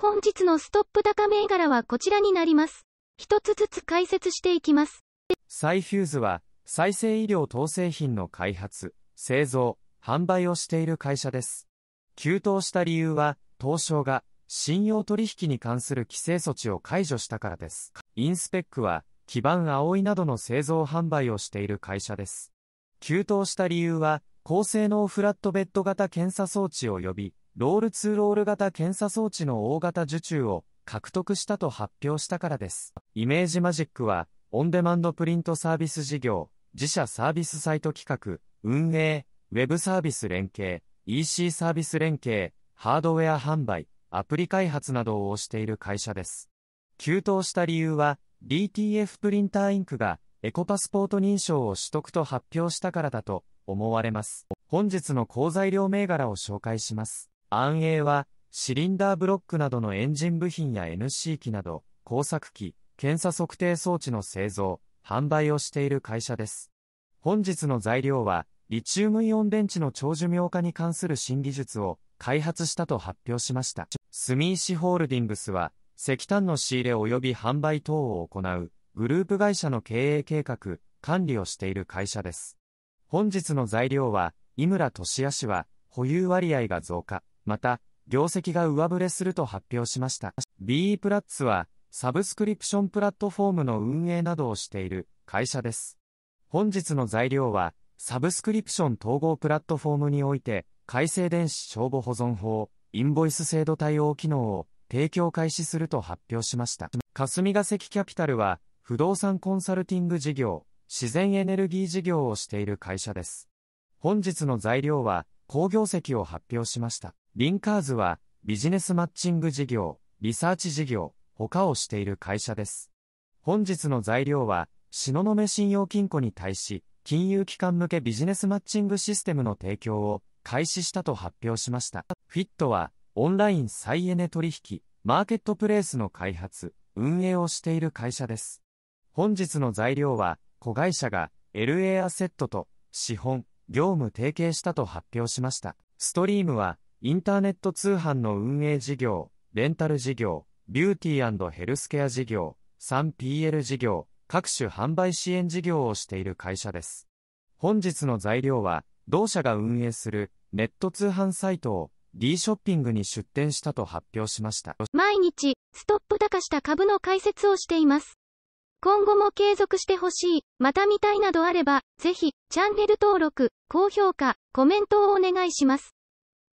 本日のストップ高銘柄はこちらになります。一つずつ解説していきます。サイフューズは、再生医療等製品の開発、製造、販売をしている会社です。急騰した理由は、東証が、信用取引に関する規制措置を解除したからです。インスペックは、基盤葵などの製造販売をしている会社です。急騰した理由は、高性能フラットベッド型検査装置を呼び、ロール2ロール型検査装置の大型受注を獲得したと発表したからです。イメージマジックは、オンデマンドプリントサービス事業、自社サービスサイト企画、運営、ウェブサービス連携、EC サービス連携、ハードウェア販売、アプリ開発などをしている会社です。急騰した理由は、DTF プリンターインクがエコパスポート認証を取得と発表したからだと思われます。本日の好材料銘柄を紹介します。安永は、シリンダーブロックなどのエンジン部品や NC 機など、工作機、検査測定装置の製造、販売をしている会社です。本日の材料は、リチウムイオン電池の長寿命化に関する新技術を開発したと発表しました。住石ホールディングスは、石炭の仕入れ及び販売等を行う、グループ会社の経営計画、管理をしている会社です。本日の材料は、井村俊哉氏は、保有割合が増加。また、業績が上振れすると発表しました。BE プラッツは、サブスクリプションプラットフォームの運営などをしている会社です。本日の材料は、サブスクリプション統合プラットフォームにおいて、改正電子帳簿保存法、インボイス制度対応機能を提供開始すると発表しました。霞ヶ関キャピタルは、不動産コンサルティング事業、自然エネルギー事業をしている会社です。本日の材料は、好業績を発表しました。リンカーズは、ビジネスマッチング事業、リサーチ事業、他をしている会社です。本日の材料は、東雲信用金庫に対し、金融機関向けビジネスマッチングシステムの提供を開始したと発表しました。フィットは、オンライン再エネ取引、マーケットプレイスの開発、運営をしている会社です。本日の材料は、子会社が LA アセットと資本、業務提携したと発表しました。ストリームは、インターネット通販の運営事業、レンタル事業、ビューティーヘルスケア事業、3PL 事業、各種販売支援事業をしている会社です。本日の材料は、同社が運営するネット通販サイトを D ショッピングに出展したと発表しました。毎日、ストップ高した株の解説をしています。今後も継続してほしい、また見たいなどあれば、ぜひ、チャンネル登録、高評価、コメントをお願いします。